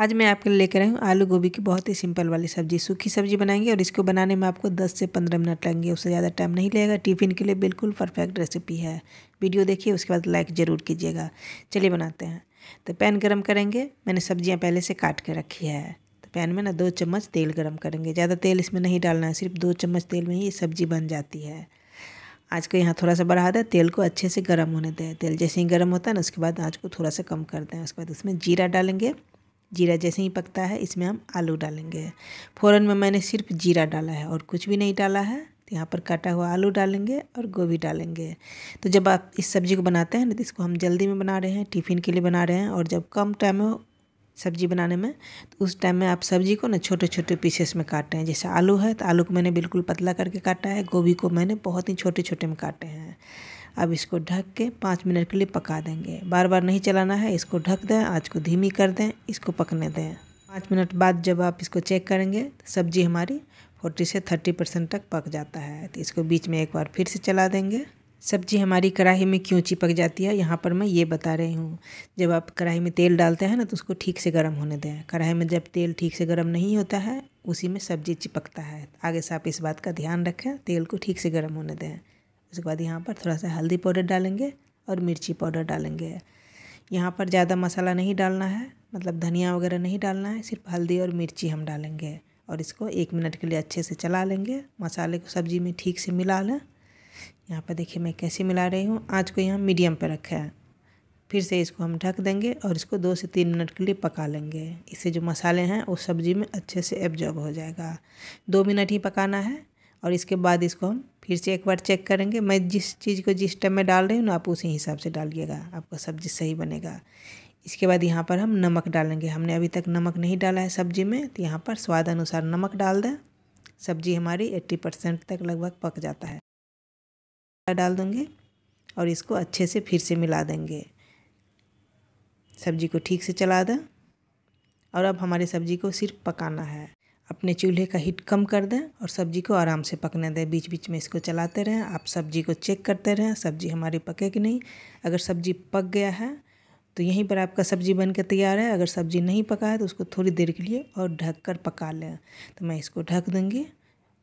आज मैं आपके लिए लेकर आई हूँ आलू गोभी की बहुत ही सिंपल वाली सब्जी सूखी सब्जी बनाएंगे और इसको बनाने में आपको 10 से 15 मिनट लगेंगे उससे ज़्यादा टाइम नहीं लगेगा टिफिन के लिए बिल्कुल परफेक्ट रेसिपी है वीडियो देखिए उसके बाद लाइक ज़रूर कीजिएगा चलिए बनाते हैं तो पैन गर्म करेंगे मैंने सब्जियाँ पहले से काट के रखी है तो पैन में ना दो चम्मच तेल गर्म करेंगे ज़्यादा तेल इसमें नहीं डालना है सिर्फ दो चम्मच तेल में ही सब्जी बन जाती है आज को यहाँ थोड़ा सा बढ़ा दें तेल को अच्छे से गर्म होने दें तेल जैसे ही गर्म होता है ना उसके बाद आँच को थोड़ा सा कम कर दें उसके बाद उसमें जीरा डालेंगे जीरा जैसे ही पकता है इसमें हम आलू डालेंगे फ़ौरन में मैंने सिर्फ जीरा डाला है और कुछ भी नहीं डाला है तो यहाँ पर काटा हुआ आलू डालेंगे और गोभी डालेंगे तो जब आप इस सब्ज़ी को बनाते हैं ना तो इसको हम जल्दी में बना रहे हैं टिफ़िन के लिए बना रहे हैं और जब कम टाइम हो सब्जी बनाने में तो उस टाइम में आप सब्जी को ना छोटे छोटे पीसेस में काटें जैसे आलू है तो आलू को मैंने बिल्कुल पतला करके काटा है गोभी को मैंने बहुत ही छोटे छोटे में काटे हैं अब इसको ढक के पाँच मिनट के लिए पका देंगे बार बार नहीं चलाना है इसको ढक दें आँच को धीमी कर दें इसको पकने दें पाँच मिनट बाद जब आप इसको चेक करेंगे तो सब्जी हमारी फोर्टी से थर्टी परसेंट तक पक जाता है तो इसको बीच में एक बार फिर से चला देंगे सब्जी हमारी कढ़ाई में क्यों चिपक जाती है यहाँ पर मैं ये बता रही हूँ जब आप कढ़ाई में तेल डालते हैं ना तो उसको ठीक से गर्म होने दें कढ़ाई में जब तेल ठीक से गर्म नहीं होता है उसी में सब्जी चिपकता है आगे से आप इस बात का ध्यान रखें तेल को ठीक से गर्म होने दें उसके बाद यहाँ पर थोड़ा सा हल्दी पाउडर डालेंगे और मिर्ची पाउडर डालेंगे यहाँ पर ज़्यादा मसाला नहीं डालना है मतलब धनिया वगैरह नहीं डालना है सिर्फ हल्दी और मिर्ची हम डालेंगे और इसको एक मिनट के लिए अच्छे से चला लेंगे मसाले को सब्ज़ी में ठीक से मिला लें यहाँ पर देखिए मैं कैसे मिला रही हूँ आँच को यहाँ मीडियम पर रखा है फिर से इसको हम ढक देंगे और इसको दो से तीन मिनट के लिए पका लेंगे इससे जो मसाले हैं वो सब्ज़ी में अच्छे से एब्जॉर्ब हो जाएगा दो मिनट ही पकाना है और इसके बाद इसको हम फिर से एक बार चेक करेंगे मैं जिस चीज़ को जिस टाइम में डाल रही हूँ ना आप उसी हिसाब से डालिएगा आपका सब्ज़ी सही बनेगा इसके बाद यहाँ पर हम नमक डालेंगे हमने अभी तक नमक नहीं डाला है सब्ज़ी में तो यहाँ पर स्वाद अनुसार नमक डाल दें सब्ज़ी हमारी एट्टी परसेंट तक लगभग पक जाता है डाल देंगे और इसको अच्छे से फिर से मिला देंगे सब्ज़ी को ठीक से चला दें और अब हमारी सब्ज़ी को सिर्फ पकाना है अपने चूल्हे का हीट कम कर दें और सब्जी को आराम से पकने दें बीच बीच में इसको चलाते रहें आप सब्जी को चेक करते रहें सब्जी हमारी पके कि नहीं अगर सब्जी पक गया है तो यहीं पर आपका सब्जी बन के तैयार है अगर सब्जी नहीं पका है तो उसको थोड़ी देर के लिए और ढक कर पका लें तो मैं इसको ढक दूँगी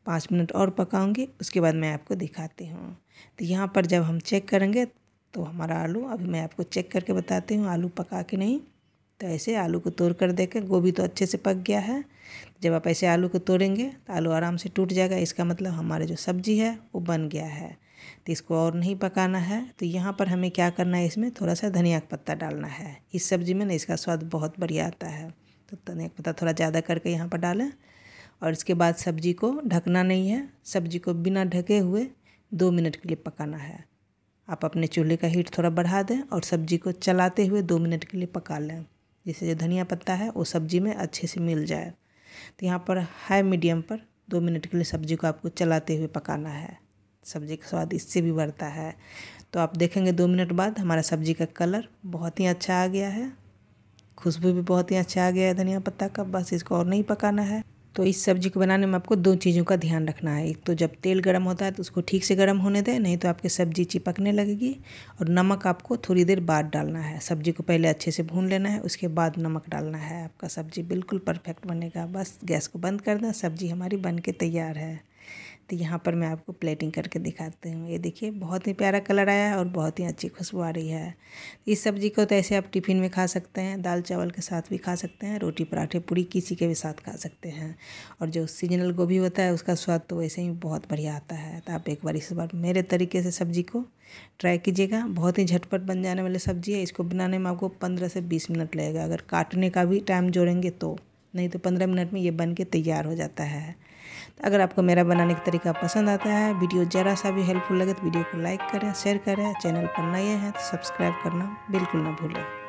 पाँच मिनट और पकाऊँगी उसके बाद मैं आपको दिखाती हूँ तो यहाँ पर जब हम चेक करेंगे तो हमारा आलू अभी मैं आपको चेक करके बताती हूँ आलू पका के नहीं तो ऐसे आलू को तोड़ कर देकर गोभी तो अच्छे से पक गया है जब आप ऐसे आलू को तोड़ेंगे तो आलू आराम से टूट जाएगा इसका मतलब हमारे जो सब्जी है वो बन गया है तो इसको और नहीं पकाना है तो यहाँ पर हमें क्या करना है इसमें थोड़ा सा धनिया का पत्ता डालना है इस सब्जी में ना इसका स्वाद बहुत बढ़िया आता है तो धनिया का पत्ता थोड़ा ज़्यादा करके यहाँ पर डालें और इसके बाद सब्जी को ढकना नहीं है सब्जी को बिना ढके हुए दो मिनट के लिए पकाना है आप अपने चूल्हे का हीट थोड़ा बढ़ा दें और सब्जी को चलाते हुए दो मिनट के लिए पका लें जिससे जो धनिया पत्ता है वो सब्जी में अच्छे से मिल जाए तो यहाँ पर हाई मीडियम पर दो मिनट के लिए सब्जी को आपको चलाते हुए पकाना है सब्जी का स्वाद इससे भी बढ़ता है तो आप देखेंगे दो मिनट बाद हमारा सब्जी का कलर बहुत ही अच्छा आ गया है खुशबू भी बहुत ही अच्छा आ गया है धनिया पत्ता का बस इसको और नहीं पकाना है तो इस सब्जी को बनाने में आपको दो चीज़ों का ध्यान रखना है एक तो जब तेल गर्म होता है तो उसको ठीक से गर्म होने दें नहीं तो आपकी सब्जी चिपकने लगेगी और नमक आपको थोड़ी देर बाद डालना है सब्जी को पहले अच्छे से भून लेना है उसके बाद नमक डालना है आपका सब्जी बिल्कुल परफेक्ट बनेगा बस गैस को बंद कर दें सब्जी हमारी बन के तैयार है तो यहाँ पर मैं आपको प्लेटिंग करके दिखाती हूँ ये देखिए बहुत ही प्यारा कलर आया है और बहुत ही अच्छी खुशबू आ रही है इस सब्ज़ी को तो ऐसे आप टिफ़िन में खा सकते हैं दाल चावल के साथ भी खा सकते हैं रोटी पराठे पूरी किसी के भी साथ खा सकते हैं और जो सीजनल गोभी होता है उसका स्वाद तो वैसे ही बहुत बढ़िया आता है तो आप एक बार इस बार मेरे तरीके से सब्ज़ी को ट्राई कीजिएगा बहुत ही झटपट बन जाने वाली सब्ज़ी है इसको बनाने में आपको पंद्रह से बीस मिनट लगेगा अगर काटने का भी टाइम जोड़ेंगे तो नहीं तो पंद्रह मिनट में ये बन के तैयार हो जाता है तो अगर आपको मेरा बनाने का तरीका पसंद आता है वीडियो ज़रा सा भी हेल्पफुल लगे तो वीडियो को लाइक करें शेयर करें चैनल पर नए हैं तो सब्सक्राइब करना बिल्कुल ना भूलें